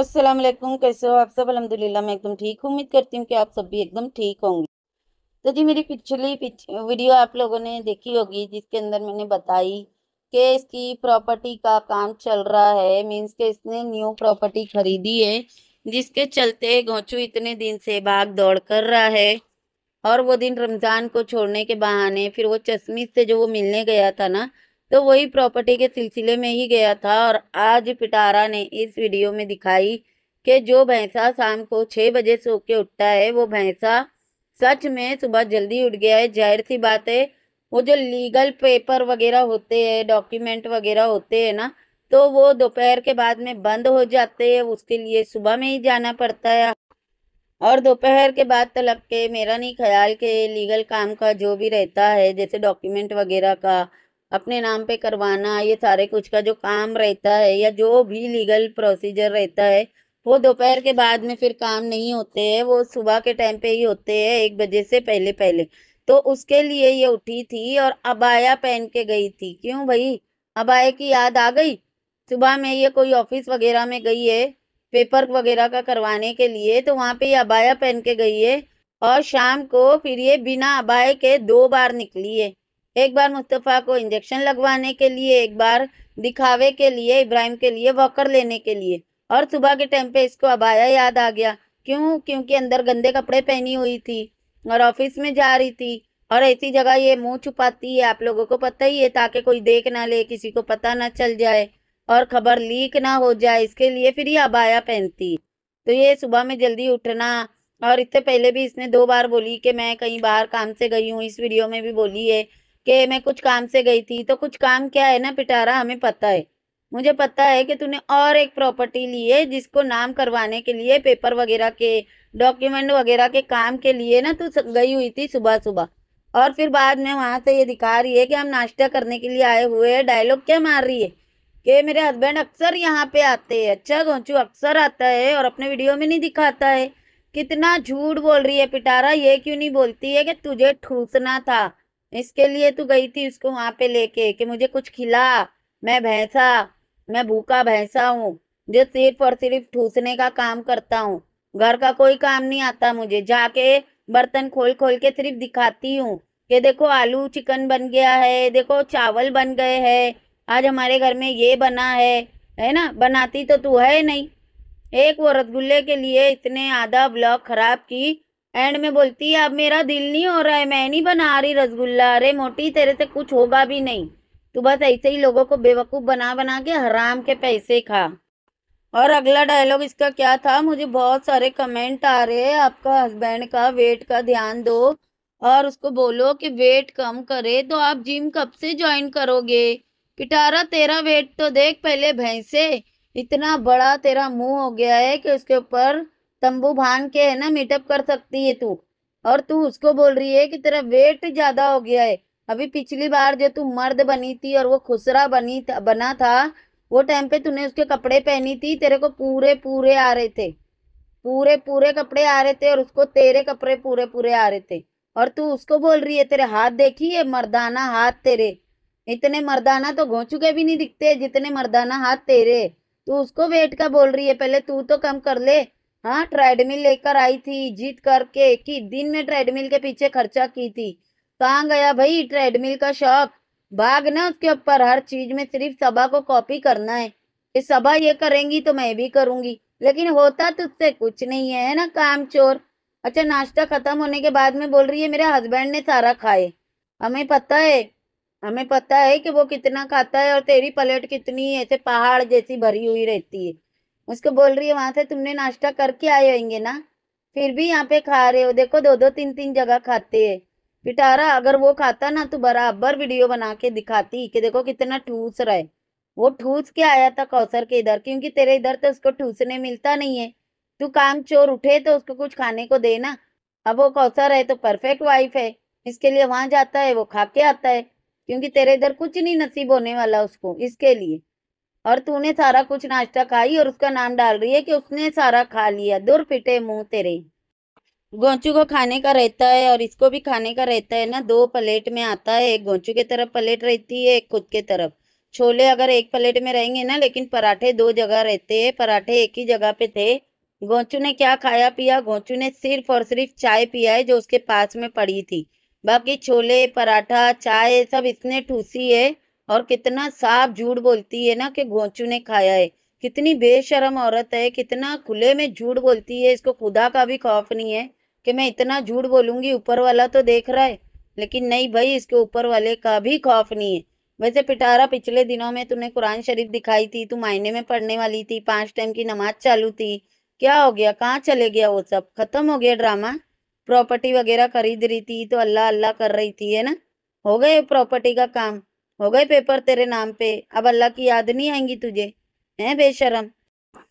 अस्सलाम वालेकुम कैसे हो आप सब अलहमदिल्ला मैं एकदम ठीक हूँ उम्मीद करती हूँ कि आप सब भी एकदम ठीक होंगे तो जी मेरी पिछली पिछ वीडियो आप लोगों ने देखी होगी जिसके अंदर मैंने बताई कि इसकी प्रॉपर्टी का काम चल रहा है मीन्स के इसने न्यू प्रॉपर्टी खरीदी है जिसके चलते घोचू इतने दिन से भाग दौड़ कर रहा है और वो दिन रमज़ान को छोड़ने के बहाने फिर वो चश्मी से जो वो मिलने गया था ना तो वही प्रॉपर्टी के सिलसिले में ही गया था और आज पिटारा ने इस वीडियो में दिखाई कि जो भैंसा शाम को छः बजे सो के उठता है वो भैंसा सच में सुबह जल्दी उठ गया है जाहिर सी बात है वो जो लीगल पेपर वगैरह होते हैं डॉक्यूमेंट वगैरह होते हैं ना तो वो दोपहर के बाद में बंद हो जाते हैं उसके लिए सुबह में ही जाना पड़ता है और दोपहर के बाद तलब के मेरा नहीं ख्याल के लीगल काम का जो भी रहता है जैसे डॉक्यूमेंट वगैरह का अपने नाम पे करवाना ये सारे कुछ का जो काम रहता है या जो भी लीगल प्रोसीजर रहता है वो दोपहर के बाद में फिर काम नहीं होते हैं वो सुबह के टाइम पे ही होते हैं एक बजे से पहले पहले तो उसके लिए ये उठी थी और अबाया पहन के गई थी क्यों भाई अबाए की याद आ गई सुबह में ये कोई ऑफिस वगैरह में गई है पेपर वगैरह का करवाने के लिए तो वहाँ पे ये अबाया पहन के गई है और शाम को फिर ये बिना अबाए के दो बार निकली है एक बार मुस्तफ़ा को इंजेक्शन लगवाने के लिए एक बार दिखावे के लिए इब्राहिम के लिए वॉकर लेने के लिए और सुबह के टाइम पे इसको अबाया याद आ गया क्यों क्योंकि अंदर गंदे कपड़े पहनी हुई थी और ऑफिस में जा रही थी और ऐसी जगह ये मुंह छुपाती है आप लोगों को पता ही है ताकि कोई देख ना ले किसी को पता ना चल जाए और खबर लीक ना हो जाए इसके लिए फिर ये अबाया पहनती तो ये सुबह में जल्दी उठना और इससे पहले भी इसने दो बार बोली कि मैं कहीं बाहर काम से गई हूँ इस वीडियो में भी बोली है कि मैं कुछ काम से गई थी तो कुछ काम क्या है ना पिटारा हमें पता है मुझे पता है कि तूने और एक प्रॉपर्टी ली है जिसको नाम करवाने के लिए पेपर वगैरह के डॉक्यूमेंट वगैरह के काम के लिए ना तू गई हुई थी सुबह सुबह और फिर बाद में वहाँ से ये दिखा रही है कि हम नाश्ता करने के लिए आए हुए हैं डायलॉग क्या मार रही है कि मेरे हस्बैंड अक्सर यहाँ पे आते हैं अच्छा गोंचू अक्सर आता है और अपने वीडियो में नहीं दिखाता है कितना झूठ बोल रही है पिटारा ये क्यों नहीं बोलती है कि तुझे ठूसना था इसके लिए तू गई थी उसको वहाँ पे लेके कि मुझे कुछ खिला मैं भैंसा मैं भूखा भैंसा हूँ जो सिर्फ और सिर्फ ठूसने का काम करता हूँ घर का कोई काम नहीं आता मुझे जाके बर्तन खोल खोल के सिर्फ दिखाती हूँ कि देखो आलू चिकन बन गया है देखो चावल बन गए है आज हमारे घर में ये बना है है ना बनाती तो तू है नहीं एक वो रसगुल्ले के लिए इतने आधा ब्लॉक खराब की एंड में बोलती है अब मेरा दिल नहीं हो रहा है मैं नहीं बना रही रसगुल्ला अरे मोटी तेरे से कुछ होगा भी नहीं तू बस ऐसे ही लोगों को बेवकूफ़ बना बना के हराम के पैसे खा और अगला डायलॉग इसका क्या था मुझे बहुत सारे कमेंट आ रहे हैं आपका हस्बैंड का वेट का ध्यान दो और उसको बोलो कि वेट कम करे तो आप जिम कब से ज्वाइन करोगे पिटारा तेरा वेट तो देख पहले भैंसे इतना बड़ा तेरा मुंह हो गया है कि उसके ऊपर तंबू भांग के है ना मीटअप कर सकती है तू और तू उसको बोल रही है कि तेरा वेट ज्यादा हो गया है अभी पिछली बार जो तू मर्द बनी थी और वो खुसरा बनी था, बना था वो टाइम पे तूने उसके कपड़े पहनी थी तेरे को पूरे पूरे आ रहे थे पूरे पूरे कपड़े आ रहे थे और उसको तेरे कपड़े पूरे पूरे आ रहे थे और तू उसको बोल रही है तेरे हाथ देखी है मर्दाना हाथ तेरे इतने मर्दाना तो घोंचू के भी नहीं दिखते जितने मर्दाना हाथ तेरे तू उसको वेट का बोल रही है पहले तू तो कम कर ले हाँ ट्रेडमिल लेकर आई थी जीत करके कि दिन में ट्रेडमिल के पीछे खर्चा की थी कहाँ गया भाई ट्रेडमिल का शौक भाग ना उसके ऊपर हर चीज में सिर्फ सभा को कॉपी करना है कि सभा ये करेंगी तो मैं भी करूंगी लेकिन होता तो उससे कुछ नहीं है, है ना काम चोर अच्छा नाश्ता खत्म होने के बाद में बोल रही है मेरे हस्बैंड ने सारा खाए हमें पता है हमें पता है कि वो कितना खाता है और तेरी प्लेट कितनी ऐसे पहाड़ जैसी भरी हुई रहती है उसको बोल रही है वहां से तुमने नाश्ता करके आए होंगे ना फिर भी यहाँ पे खा रहे हो देखो दो दो तीन तीन जगह खाते है पिटारा अगर वो खाता ना तो बराबर वीडियो बना के दिखाती कि देखो कितना ठूस रहा है वो ठूस के आया था कौसर के इधर क्योंकि तेरे इधर तो उसको ठूसने मिलता नहीं है तू काम चोर उठे तो उसको कुछ खाने को देना अब वो कौसर है तो परफेक्ट वाइफ है इसके लिए वहां जाता है वो खा के आता है क्योंकि तेरे इधर कुछ नहीं नसीब होने वाला उसको इसके लिए और तूने सारा कुछ नाश्ता खाई और उसका नाम डाल रही है कि उसने सारा खा लिया दूर पिटे मुंह तेरे गोंचू को खाने का रहता है और इसको भी खाने का रहता है ना दो प्लेट में आता है एक गोंचू के तरफ प्लेट रहती है एक खुद के तरफ छोले अगर एक प्लेट में रहेंगे ना लेकिन पराठे दो जगह रहते हैं पराठे एक ही जगह पे थे गोंचू ने क्या खाया पिया गोंचू ने सिर्फ और सिर्फ चाय पिया है जो उसके पास में पड़ी थी बाकी छोले पराठा चाय सब इसने ठूसी है और कितना साफ झूठ बोलती है ना कि घोंचू ने खाया है कितनी बेशरम औरत है कितना खुले में झूठ बोलती है इसको खुदा का भी खौफ नहीं है कि मैं इतना झूठ बोलूँगी ऊपर वाला तो देख रहा है लेकिन नहीं भाई इसके ऊपर वाले का भी खौफ नहीं है वैसे पिटारा पिछले दिनों में तूने कुरान शरीफ दिखाई थी तू मायने में पढ़ने वाली थी पाँच टाइम की नमाज चालू थी क्या हो गया कहाँ चले गया वो सब खत्म हो गया ड्रामा प्रॉपर्टी वगैरह खरीद रही थी तो अल्लाह अल्लाह कर रही थी है ना हो गए प्रॉपर्टी का काम हो गए पेपर तेरे नाम पे अब अल्लाह की याद नहीं आएंगी तुझे हैं बेशरम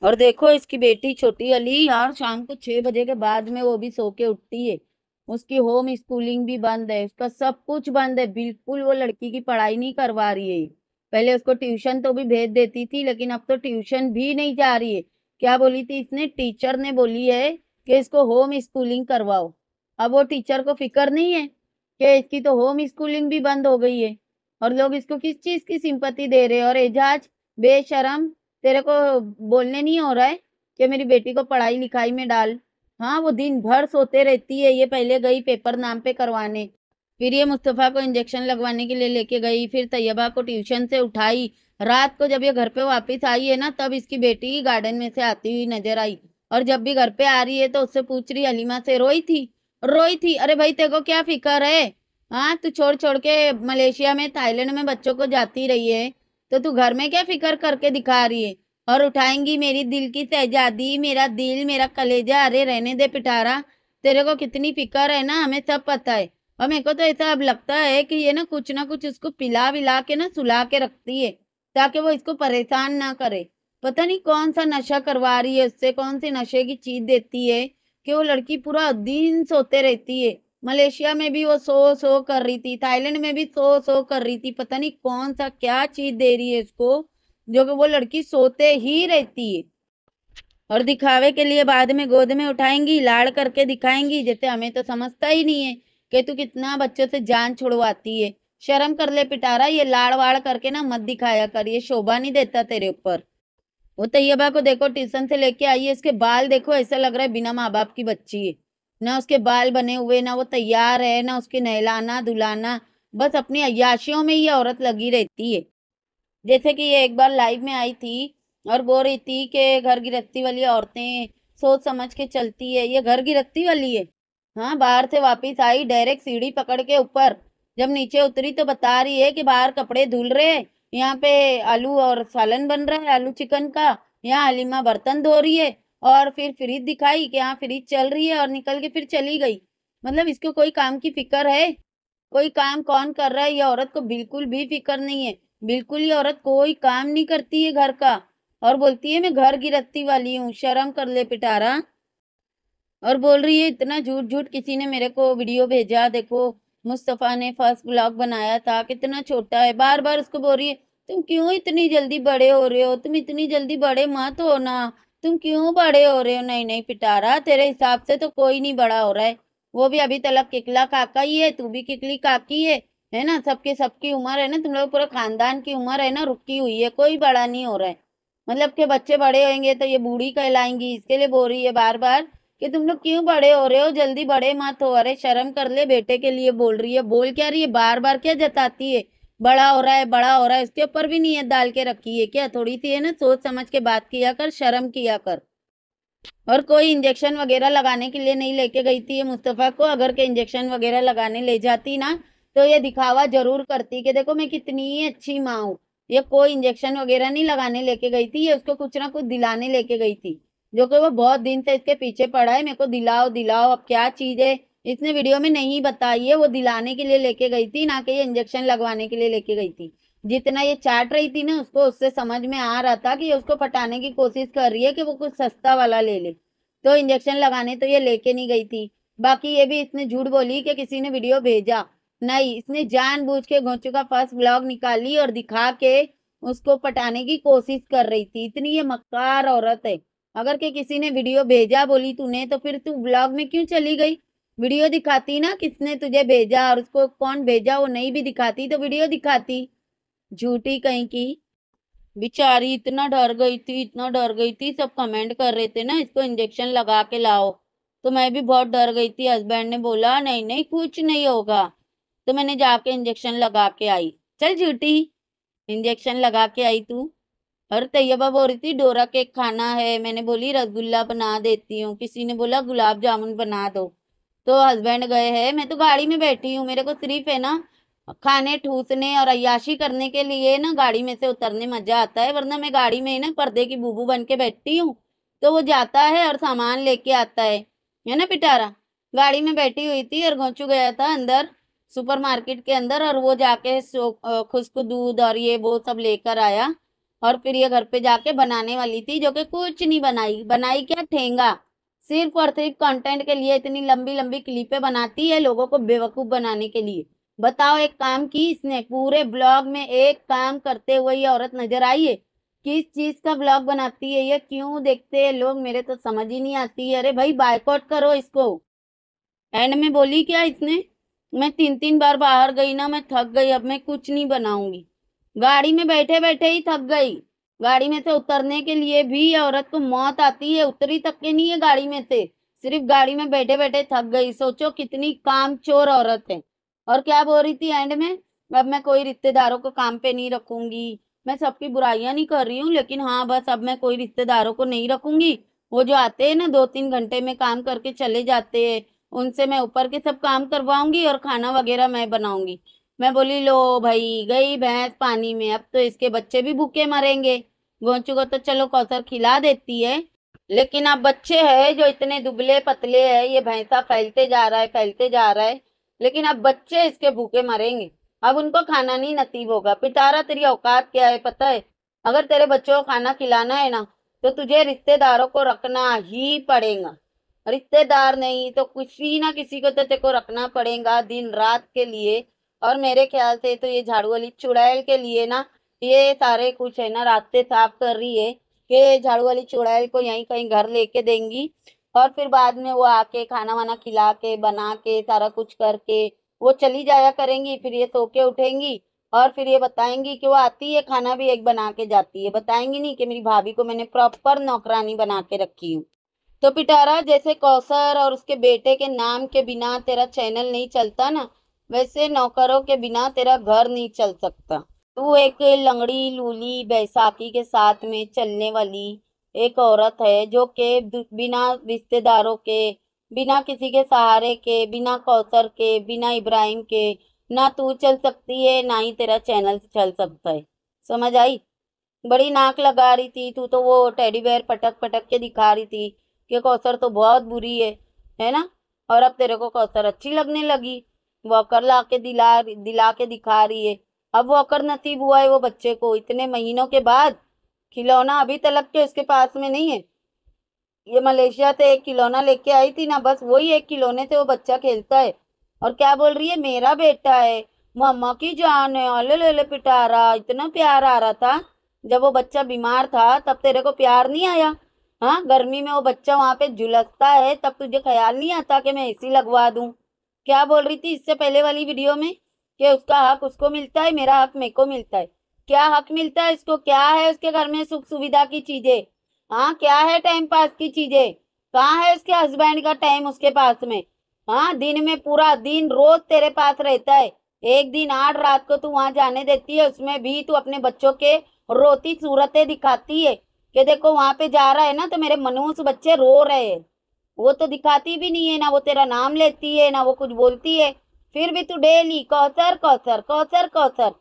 और देखो इसकी बेटी छोटी अली यार शाम को छः बजे के बाद में वो भी सो के उठती है उसकी होम स्कूलिंग भी बंद है उसका सब कुछ बंद है बिल्कुल वो लड़की की पढ़ाई नहीं करवा रही है पहले उसको ट्यूशन तो भी भेज देती थी लेकिन अब तो ट्यूशन भी नहीं जा रही है क्या बोली थी इसने टीचर ने बोली है कि इसको होम स्कूलिंग करवाओ अब वो टीचर को फिक्र नहीं है कि इसकी तो होम स्कूलिंग भी बंद हो गई है और लोग इसको किस चीज की सिंपत्ति दे रहे हैं और एजाज बेशरम तेरे को बोलने नहीं हो रहा है कि मेरी बेटी को पढ़ाई लिखाई में डाल हाँ वो दिन भर सोते रहती है ये पहले गई पेपर नाम पे करवाने फिर ये मुस्तफ़ा को इंजेक्शन लगवाने के लिए लेके गई फिर तैयबा को ट्यूशन से उठाई रात को जब ये घर पे वापस आई है ना तब इसकी बेटी गार्डन में से आती हुई नजर आई और जब भी घर पे आ रही है तो उससे पूछ रही अलीमा से रोई थी रोई थी अरे भाई तेरे को क्या फिक्र है हाँ तू छोड़ छोड़ के मलेशिया में थाईलैंड में बच्चों को जाती रही है तो तू घर में क्या फिक्र करके दिखा रही है और उठाएंगी मेरी दिल की सहजादी मेरा दिल मेरा कलेजा अरे रहने दे पिटारा तेरे को कितनी फिक्र है ना हमें सब पता है और मेरे को तो ऐसा अब लगता है कि ये ना कुछ ना कुछ उसको पिला विला के ना सुला के रखती है ताकि वो इसको परेशान ना करे पता नहीं कौन सा नशा करवा रही है उससे कौन सी नशे की चीज देती है कि वो लड़की पूरा दिन सोते रहती है मलेशिया में भी वो सो सो कर रही थी थाईलैंड में भी सो सो कर रही थी पता नहीं कौन सा क्या चीज दे रही है इसको जो कि वो लड़की सोते ही रहती है और दिखावे के लिए बाद में गोद में उठाएंगी लाड़ करके दिखाएंगी जैसे हमें तो समझता ही नहीं है कि तू कितना बच्चों से जान छुड़वाती है शर्म कर ले पिटारा ये लाड़ वाड़ करके ना मत दिखाया कर ये शोभा नहीं देता तेरे ऊपर वो तैयबा को देखो ट्यूशन से लेके आई है इसके बाल देखो ऐसा लग रहा है बिना माँ बाप की बच्ची है ना उसके बाल बने हुए ना वो तैयार है ना उसके नहलाना धुलाना बस अपनी अयाशियों में ये औरत लगी रहती है जैसे कि ये एक बार लाइव में आई थी और बोल रही थी कि घर गिरस्ती वाली औरतें सोच समझ के चलती है ये घर गिरस्ती वाली है हाँ बाहर से वापस आई डायरेक्ट सीढ़ी पकड़ के ऊपर जब नीचे उतरी तो बता रही है कि बाहर कपड़े धुल रहे हैं यहाँ पे आलू और सालन बन रहा है आलू चिकन का यहाँ हलीमा बर्तन धो रही है और फिर फ्रिज दिखाई कि हाँ फ्रिज चल रही है और निकल के फिर चली गई मतलब इसको कोई काम की फिक्र है कोई काम कौन कर रहा है ये औरत को बिल्कुल भी फिक्र नहीं है बिल्कुल ये औरत कोई काम नहीं करती है घर का और बोलती है मैं घर गिरती वाली हूँ शर्म कर ले पिटारा और बोल रही है इतना झूठ झूठ किसी ने मेरे को वीडियो भेजा देखो मुस्तफ़ा ने फर्स्ट ब्लॉग बनाया था कितना छोटा है बार बार उसको बोल रही है तुम क्यों इतनी जल्दी बड़े हो रहे हो तुम इतनी जल्दी बड़े मत हो ना तुम क्यों बड़े हो रहे हो नहीं नहीं पिटारा तेरे हिसाब से तो कोई नहीं बड़ा हो रहा है वो भी अभी तलक किकला काका ही है तू भी किकली काकी है है ना सबके सबकी उम्र है ना तुम लोग पूरा खानदान की उम्र है ना रुकी हुई है कोई बड़ा नहीं हो रहा है मतलब के बच्चे बड़े होंगे तो ये बूढ़ी कहलाएंगी इसके लिए बोल रही है बार बार कि तुम लोग क्यों बड़े हो रहे हो जल्दी बड़े मत हो अरे शर्म कर ले बेटे के लिए बोल रही है बोल क्या रही है बार बार क्या जताती है बड़ा हो रहा है बड़ा हो रहा है उसके ऊपर भी नीयत डाल के रखी है क्या थोड़ी सी है ना सोच समझ के बात किया कर शर्म किया कर और कोई इंजेक्शन वगैरह लगाने के लिए नहीं लेके गई थी ये मुस्तफ़ा को अगर के इंजेक्शन वगैरह लगाने ले जाती ना तो ये दिखावा जरूर करती कि देखो मैं कितनी अच्छी माँ हूँ ये कोई इंजेक्शन वगैरह नहीं लगाने लेके गई थी ये उसको कुछ ना कुछ दिलाने लेके गई थी जो कि वो बहुत दिन से इसके पीछे पड़ा है मेरे को दिलाओ दिलाओ अब क्या चीज़ है इसने वीडियो में नहीं बताई है वो दिलाने के लिए लेके गई थी ना कि ये इंजेक्शन लगवाने के लिए लेके गई थी जितना ये चाट रही थी ना उसको उससे समझ में आ रहा था कि ये उसको पटाने की कोशिश कर रही है कि वो कुछ सस्ता वाला ले ले तो इंजेक्शन लगाने तो ये लेके नहीं गई थी बाकी ये भी इसने झूठ बोली कि किसी ने वीडियो भेजा नहीं इसने जानबूझ के घोंचू का फर्स्ट ब्लॉग निकाली और दिखा के उसको पटाने की कोशिश कर रही थी इतनी ये मक्कार औरत है अगर के किसी ने वीडियो भेजा बोली तूने तो फिर तू ब्लॉग में क्यों चली गई वीडियो दिखाती ना किसने तुझे भेजा और उसको कौन भेजा वो नहीं भी दिखाती तो वीडियो दिखाती झूठी कहीं की बेचारी इतना डर गई थी इतना डर गई थी सब कमेंट कर रहे थे ना इसको इंजेक्शन लगा के लाओ तो मैं भी बहुत डर गई थी हस्बैंड ने बोला नहीं नहीं कुछ नहीं होगा तो मैंने जाके इंजेक्शन लगा के आई चल झूठी इंजेक्शन लगा के आई तू और तैयबा बोल रही थी डोरा केक खाना है मैंने बोली रसगुल्ला बना देती हूँ किसी ने बोला गुलाब जामुन बना दो तो हस्बैंड गए हैं मैं तो गाड़ी में बैठी हूँ मेरे को सिर्फ है ना खाने ठूसने और अयाशी करने के लिए ना गाड़ी में से उतरने मजा आता है वरना मैं गाड़ी में ना पर्दे की बूबू बन के बैठती हूँ तो वो जाता है और सामान लेके आता है है ना पिटारा गाड़ी में बैठी हुई थी और गोचू गया था अंदर सुपरमार्केट के अंदर और वो जाके खुश्क दूध और ये वो सब लेकर आया और फिर ये घर पे जाके बनाने वाली थी जो कि कुछ नहीं बनाई बनाई क्या ठेंगा सिर्फ और सिर्फ कंटेंट के लिए इतनी लंबी लंबी क्लिपें बनाती है लोगों को बेवकूफ़ बनाने के लिए बताओ एक काम की इसने पूरे ब्लॉग में एक काम करते हुए ये औरत नजर आई है किस चीज़ का ब्लॉग बनाती है ये क्यों देखते हैं लोग मेरे तो समझ ही नहीं आती है अरे भाई बायकॉट करो इसको एंड में बोली क्या इसने मैं तीन तीन बार बाहर गई ना मैं थक गई अब मैं कुछ नहीं बनाऊंगी गाड़ी में बैठे बैठे ही थक गई गाड़ी में से उतरने के लिए भी औरत को मौत आती है उतरी तक के नहीं है गाड़ी में से सिर्फ गाड़ी में बैठे बैठे थक गई सोचो कितनी काम चोर औरत है और क्या बोल रही थी एंड में अब मैं कोई रिश्तेदारों को काम पे नहीं रखूंगी मैं सबकी बुराइयां नहीं कर रही हूँ लेकिन हाँ बस अब मैं कोई रिश्तेदारों को नहीं रखूंगी वो जो आते हैं ना दो तीन घंटे में काम करके चले जाते हैं उनसे मैं ऊपर के सब काम करवाऊंगी और खाना वगैरह मैं बनाऊंगी मैं बोली लो भाई गई भैंस पानी में अब तो इसके बच्चे भी भूखे मरेंगे गोंचू को तो चलो कौसर खिला देती है लेकिन अब बच्चे हैं जो इतने दुबले पतले हैं ये भैंसा फैलते जा रहा है फैलते जा रहा है लेकिन अब बच्चे इसके भूखे मरेंगे अब उनको खाना नहीं नसीब होगा पिटारा तेरी औकात क्या है पता है अगर तेरे बच्चों को खाना खिलाना है ना तो तुझे रिश्तेदारों को रखना ही पड़ेगा रिश्तेदार नहीं तो किसी ना किसी को तो तेको रखना पड़ेगा दिन रात के लिए और मेरे ख्याल से तो ये झाड़ू वाली चुड़ैल के लिए ना ये सारे कुछ है ना रास्ते साफ कर रही है कि झाड़ू वाली चुड़ैल को यहीं कहीं घर लेके देंगी और फिर बाद में वो आके खाना वाना खिला के बना के सारा कुछ करके वो चली जाया करेंगी फिर ये सो के उठेंगी और फिर ये बताएंगी कि वो आती है खाना भी एक बना के जाती है बताएंगी नहीं कि मेरी भाभी को मैंने प्रॉपर नौकरानी बना के रखी हूँ तो पिटारा जैसे कौसर और उसके बेटे के नाम के बिना तेरा चैनल नहीं चलता ना वैसे नौकरों के बिना तेरा घर नहीं चल सकता तू एक लंगड़ी लूली बैसाखी के साथ में चलने वाली एक औरत है जो के बिना रिश्तेदारों के बिना किसी के सहारे के बिना कौसर के बिना इब्राहिम के ना तू चल सकती है ना ही तेरा चैनल चल सकता है समझ आई बड़ी नाक लगा रही थी तू तो वो टेडी बेयर पटक पटक के दिखा रही थी कि कौसर तो बहुत बुरी है है ना और अब तेरे को कौसर अच्छी लगने लगी वॉकर ला के दिला दिला के दिखा रही है अब वो अकड़ नसीब हुआ है वो बच्चे को इतने महीनों के बाद खिलौना अभी तलक के उसके पास में नहीं है ये मलेशिया से एक खिलौना लेके आई थी ना बस वही एक खिलौने से वो बच्चा खेलता है और क्या बोल रही है मेरा बेटा है मम्मा की जान है अले ले ले पिटारा इतना प्यार आ रहा था जब वो बच्चा बीमार था तब तेरे को प्यार नहीं आया हाँ गर्मी में वो बच्चा वहाँ पे झुलसता है तब तुझे ख्याल नहीं आता कि मैं सी लगवा दूँ क्या बोल रही थी इससे पहले वाली वीडियो में कि उसका हक उसको मिलता है मेरा हक मेरे को मिलता है क्या हक मिलता है इसको क्या है उसके घर में सुख सुविधा की चीजें हाँ क्या है टाइम पास की चीजें कहाँ है उसके हस्बैंड का टाइम उसके पास में हाँ दिन में पूरा दिन रोज तेरे पास रहता है एक दिन आठ रात को तू वहाँ जाने देती है उसमें भी तू अपने बच्चों के रोती सूरतें दिखाती है कि देखो वहाँ पे जा रहा है ना तो मेरे मनूस बच्चे रो रहे हैं वो तो दिखाती भी नहीं है ना वो तेरा नाम लेती है ना वो कुछ बोलती है फिर भी तू डेली कौसर कौसर कौसर कौसर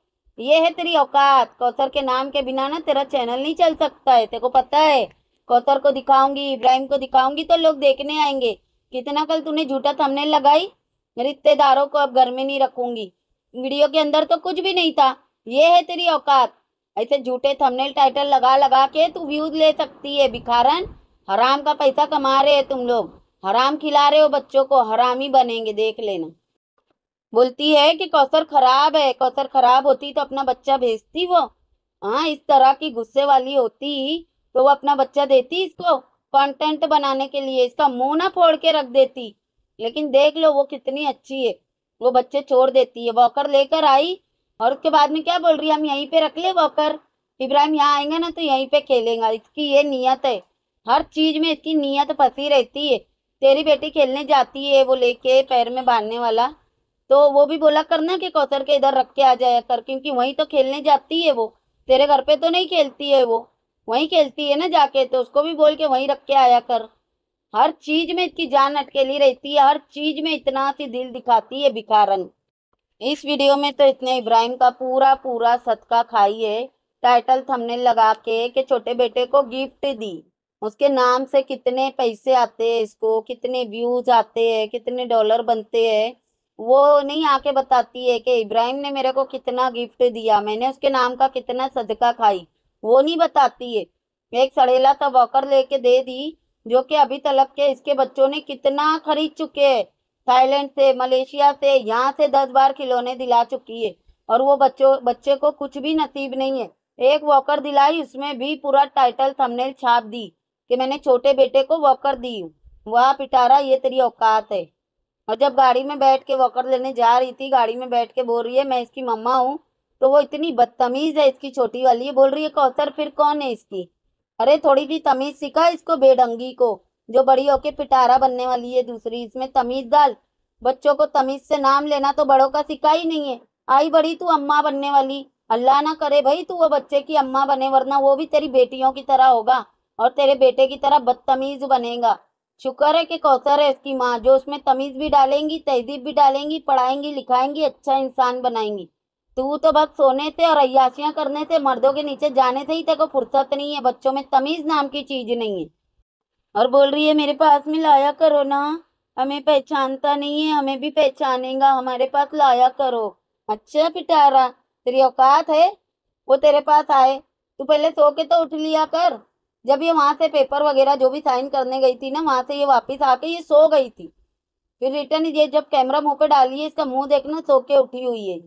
ये है तेरी औकात कौसर के नाम के बिना ना तेरा चैनल नहीं चल सकता है तेरे को पता है कौसर को दिखाऊंगी इब्राहिम को दिखाऊंगी तो लोग देखने आएंगे कितना कल तूने झूठा थमने लगाई रिश्तेदारों को अब घर में नहीं रखूंगी वीडियो के अंदर तो कुछ भी नहीं था ये है तेरी औकात ऐसे झूठे थंबनेल टाइटल लगा लगा के तू व्यूज ले सकती है भिखारन हराम का पैसा कमा रहे है तुम लोग हराम खिला रहे हो बच्चों को हराम ही बनेंगे देख लेना बोलती है कि कौसर खराब है कौसर खराब होती तो अपना बच्चा भेजती वो हाँ इस तरह की गुस्से वाली होती तो वो अपना बच्चा देती इसको कंटेंट बनाने के लिए इसका मुंह ना फोड़ के रख देती लेकिन देख लो वो कितनी अच्छी है वो बच्चे छोड़ देती है वॉकर लेकर आई और उसके बाद में क्या बोल रही है हम यहीं पे रख ले वॉकर इब्राहिम यहाँ आएंगे ना तो यहीं पे खेलेगा इसकी ये नीयत है हर चीज में इसकी नीयत फंसी रहती है तेरी बेटी खेलने जाती है वो लेके पैर में बांधने वाला तो वो भी बोला करना कि कौतर के इधर रख के आ जाया कर क्योंकि वहीं तो खेलने जाती है वो तेरे घर पे तो नहीं खेलती है वो वहीं खेलती है ना जाके तो उसको भी बोल के वहीं रख के आया कर हर चीज में इसकी जान अटकेली रहती है हर चीज में इतना सी दिल दिखाती है भिखारन इस वीडियो में तो इतने इब्राहिम का पूरा पूरा सदका खाई है टाइटल थमने लगा के के छोटे बेटे को गिफ्ट दी उसके नाम से कितने पैसे आते हैं इसको कितने व्यूज आते हैं कितने डॉलर बनते हैं वो नहीं आके बताती है कि इब्राहिम ने मेरे को कितना गिफ्ट दिया मैंने उसके नाम का कितना सदका खाई वो नहीं बताती है एक सड़ेला वॉकर लेके दे दी जो कि अभी तलब के इसके बच्चों ने कितना खरीद चुके है थाईलैंड से मलेशिया से यहाँ से दस बार खिलौने दिला चुकी है और वो बच्चों बच्चे को कुछ भी नसीब नहीं है एक वॉकर दिलाई उसमें भी पूरा टाइटल थंबनेल छाप दी कि मैंने छोटे बेटे को वॉकर दी वाह पिटारा ये तेरी औकात है और जब गाड़ी में बैठ के वॉकर लेने जा रही थी गाड़ी में बैठ के बोल रही है मैं इसकी मम्मा हूँ तो वो इतनी बदतमीज है इसकी छोटी वाली है बोल रही है कौतर फिर कौन है इसकी अरे थोड़ी सी तमीज सिखा इसको बेडंगी को जो बड़ी होके पिटारा बनने वाली है दूसरी इसमें तमीज डाल बच्चों को तमीज से नाम लेना तो बड़ों का सिखा ही नहीं है आई बड़ी तू अम्मा बनने वाली अल्लाह ना करे भाई तू वो बच्चे की अम्मा बने वरना वो भी तेरी बेटियों की तरह होगा और तेरे बेटे की तरह बदतमीज बनेगा शुक्र है कि कौसर है उसकी माँ जो उसमें तमीज़ भी डालेंगी तहजीब भी डालेंगी पढ़ाएंगी लिखाएंगी अच्छा इंसान बनाएंगी तू तो बस सोने थे और अयाशियाँ करने थे मर्दों के नीचे जाने से ही तक फुर्सत नहीं है बच्चों में तमीज़ नाम की चीज़ नहीं है और बोल रही है मेरे पास में लाया करो ना हमें पहचानता नहीं है हमें भी पहचानेगा हमारे पास लाया करो अच्छा पिटारा तेरी औकात है वो तेरे पास आए तू पहले सो के तो उठ लिया कर जब ये वहाँ से पेपर वगैरह जो भी साइन करने गई थी ना वहाँ से ये वापस आके ये सो गई थी फिर रिटर्न ये जब कैमरा मुंह पे डालिए इसका मुंह देखना सो के उठी हुई है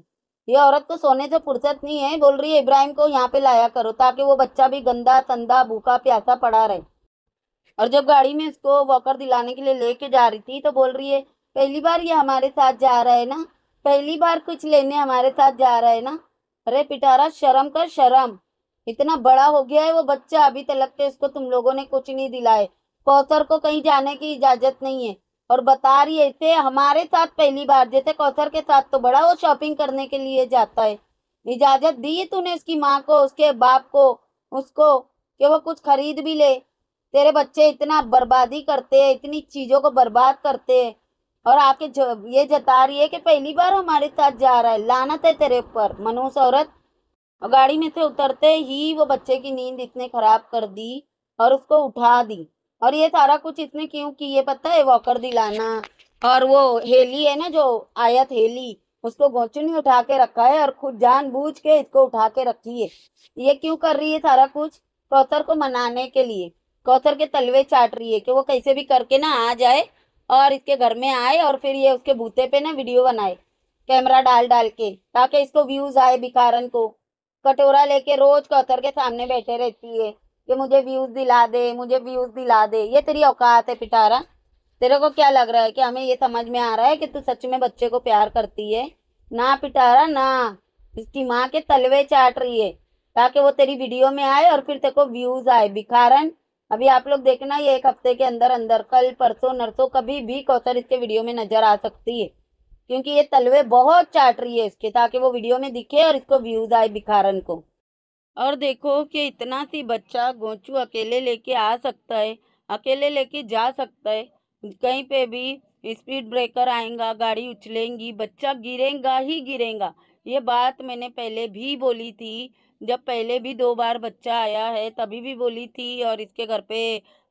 ये औरत को सोने से फुर्सत नहीं है बोल रही है इब्राहिम को यहाँ पे लाया करो ताकि वो बच्चा भी गंदा संदा भूखा प्यासा पड़ा रहे और जब गाड़ी में इसको वॉकर दिलाने के लिए लेके जा रही थी तो बोल रही है पहली बार ये हमारे साथ जा रहा है ना पहली बार कुछ लेने हमारे साथ जा रहा है ना अरे पिटारा शर्म कर शर्म इतना बड़ा हो गया है वो बच्चा अभी तक तो लगते इसको तुम लोगों ने कुछ नहीं दिलाए कौसर को कहीं जाने की इजाजत नहीं है और बता रही है इसे हमारे साथ पहली बार जैसे कौसर के साथ तो बड़ा वो शॉपिंग करने के लिए जाता है इजाजत दी तूने उसकी माँ को उसके बाप को उसको कि वो कुछ खरीद भी ले तेरे बच्चे इतना बर्बादी करते हैं इतनी चीज़ों को बर्बाद करते हैं और आके ये जता रही है कि पहली बार हमारे साथ जा रहा है लानत है तेरे ऊपर मनोज औरत और गाड़ी में से उतरते ही वो बच्चे की नींद इतने खराब कर दी और उसको उठा दी और ये सारा कुछ इसने क्यों कि ये पता है वॉकर दिलाना और वो हेली है ना जो आयत हेली उसको गोचुनी उठा के रखा है और खुद जान बूझ के इसको उठा के रखी है ये क्यों कर रही है सारा कुछ कौतर को मनाने के लिए कौतर के तलवे चाट रही है कि वो कैसे भी करके ना आ जाए और इसके घर में आए और फिर ये उसके बूते पे ना वीडियो बनाए कैमरा डाल डाल के ताकि इसको व्यूज आए भिखारन को कटोरा लेके रोज कौतर के सामने बैठे रहती है कि मुझे व्यूज दिला दे मुझे व्यूज दिला दे ये तेरी औकात है पिटारा तेरे को क्या लग रहा है कि हमें ये समझ में आ रहा है कि तू सच में बच्चे को प्यार करती है ना पिटारा ना इसकी माँ के तलवे चाट रही है ताकि वो तेरी वीडियो में आए और फिर तेरे को व्यूज आए भिखारन अभी आप लोग देखना ये एक हफ्ते के अंदर अंदर कल परसों नरसों कभी भी कौशल इसके वीडियो में नजर आ सकती है क्योंकि ये तलवे बहुत चाट रही है इसके ताकि वो वीडियो में दिखे और इसको व्यूज आए भिखारन को और देखो कि इतना सी बच्चा गोचू अकेले लेके आ सकता है अकेले लेके जा सकता है कहीं पे भी स्पीड ब्रेकर आएगा गाड़ी उछलेंगी बच्चा गिरेगा ही गिरेगा ये बात मैंने पहले भी बोली थी जब पहले भी दो बार बच्चा आया है तभी भी बोली थी और इसके घर पे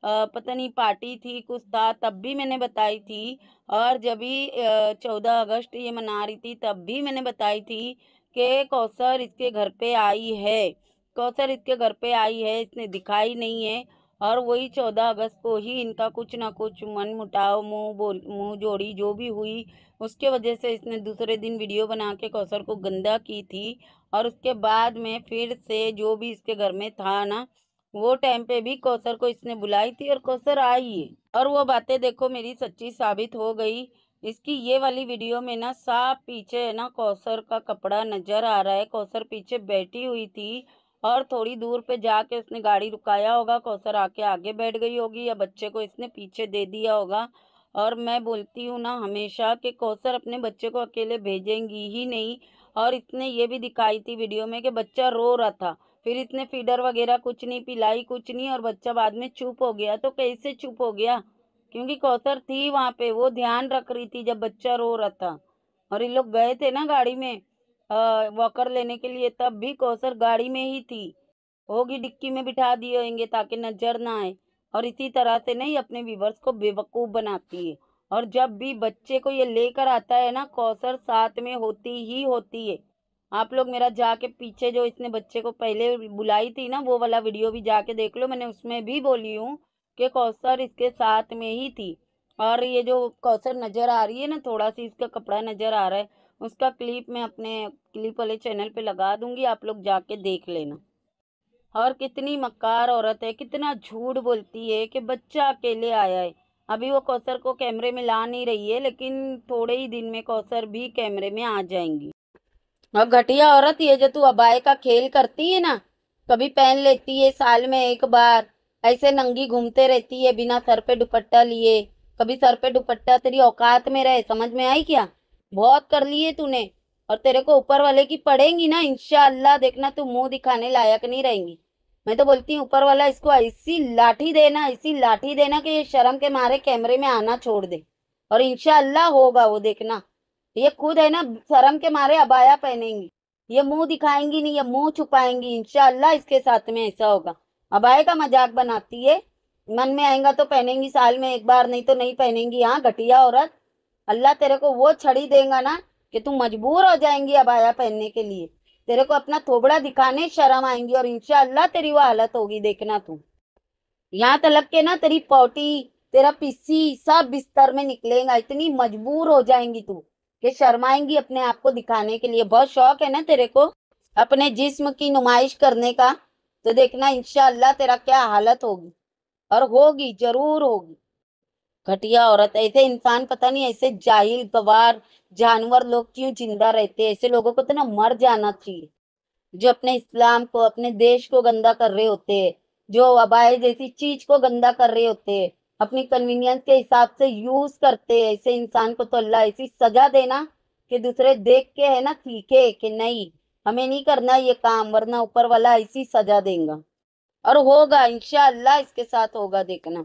पता नहीं पार्टी थी कुछ था तब भी मैंने बताई थी और जब भी चौदह अगस्त ये मना रही थी तब भी मैंने बताई थी कि कौसर इसके घर पे आई है कौसर इसके घर पे आई है इसने दिखाई नहीं है और वही चौदह अगस्त को ही इनका कुछ ना कुछ मन मुटाव मुँह बोल मुँह जोड़ी जो भी हुई उसके वजह से इसने दूसरे दिन वीडियो बना के कौशल को गंदा की थी और उसके बाद में फिर से जो भी इसके घर में था ना वो टाइम पे भी कौशर को इसने बुलाई थी और कौशर आई और वो बातें देखो मेरी सच्ची साबित हो गई इसकी ये वाली वीडियो में ना साफ पीछे ना कौसर का कपड़ा नज़र आ रहा है कौशर पीछे बैठी हुई थी और थोड़ी दूर पे जाके उसने गाड़ी रुकाया होगा कौसर आके आगे बैठ गई होगी या बच्चे को इसने पीछे दे दिया होगा और मैं बोलती हूँ ना हमेशा कि कौसर अपने बच्चे को अकेले भेजेंगी ही नहीं और इसने ये भी दिखाई थी वीडियो में कि बच्चा रो रहा था फिर इसने फीडर वगैरह कुछ नहीं पिलाई कुछ नहीं और बच्चा बाद में चुप हो गया तो कैसे चुप हो गया क्योंकि कौसर थी वहाँ पे वो ध्यान रख रही थी जब बच्चा रो रहा था और ये लोग गए थे ना गाड़ी में वॉकर लेने के लिए तब भी कौसर गाड़ी में ही थी होगी डिक्की में बिठा दिए होंगे ताकि नजर ना आए और इसी तरह से नहीं अपने व्यूवर्स को बेवकूफ़ बनाती है और जब भी बच्चे को ये लेकर आता है ना कौसर साथ में होती ही होती है आप लोग मेरा जाके पीछे जो इसने बच्चे को पहले बुलाई थी ना वो वाला वीडियो भी जाके देख लो मैंने उसमें भी बोली हूँ कि कौसर इसके साथ में ही थी और ये जो कौसर नज़र आ रही है ना थोड़ा सी इसका कपड़ा नज़र आ रहा है उसका क्लिप मैं अपने क्लिप वाले चैनल पे लगा दूंगी आप लोग जाके देख लेना और कितनी मक्कार औरत है कितना झूठ बोलती है कि बच्चा अकेले आया है अभी वो कौसर को कैमरे में ला नहीं रही है लेकिन थोड़े ही दिन में कौसर भी कैमरे में आ जाएंगी और घटिया औरत ये जो तू अबाय का खेल करती है ना कभी पहन लेती है साल में एक बार ऐसे नंगी घूमते रहती है बिना सर पे दुपट्टा लिए कभी सर पे दुपट्टा तेरी औकात में रहे समझ में आई क्या बहुत कर लिए तूने और तेरे को ऊपर वाले की पड़ेंगी ना इनशाला देखना तू मुंह दिखाने लायक नहीं रहेंगी मैं तो बोलती हूँ ऊपर वाला इसको ऐसी लाठी देना ऐसी लाठी देना कि ये शर्म के मारे कैमरे में आना छोड़ दे और इनशाला होगा वो देखना ये खुद है ना शर्म के मारे अबाया पहनेंगी ये मुंह दिखाएंगी नहीं ये मुंह छुपाएंगी इनशाला इसके साथ में ऐसा होगा अबाये का मजाक बनाती है मन में आएगा तो पहनेंगी साल में एक बार नहीं तो नहीं पहनेंगी हाँ घटिया औरत अल्लाह तेरे को वो छड़ी देगा ना कि तुम मजबूर हो जाएंगी अबाया पहनने के लिए तेरे को अपना थोबड़ा दिखाने शर्म आएंगी और इनशाला तेरी वो हालत होगी देखना तू यहाँ तलक के ना तेरी पोटी तेरा पिस्सी सब बिस्तर में निकलेगा इतनी मजबूर हो जाएंगी तू कि शर्माएंगी अपने आप को दिखाने के लिए बहुत शौक है ना तेरे को अपने जिस्म की नुमाइश करने का तो देखना इनशाला तेरा क्या हालत होगी और होगी जरूर होगी घटिया औरत ऐसे इंसान पता नहीं ऐसे जाहिल गवार जानवर लोग क्यों जिंदा रहते ऐसे लोगों को तो ना मर जाना चाहिए जो अपने इस्लाम को अपने देश को गंदा कर रहे होते जो अबाए जैसी चीज को गंदा कर रहे होते अपनी कन्वीनियंस के हिसाब से यूज करते ऐसे इंसान को तो अल्लाह ऐसी सजा देना कि दूसरे देख के है ना सीखे कि नहीं हमें नहीं करना ये काम वरना ऊपर वाला ऐसी सजा देगा और होगा इनशाला इसके साथ होगा देखना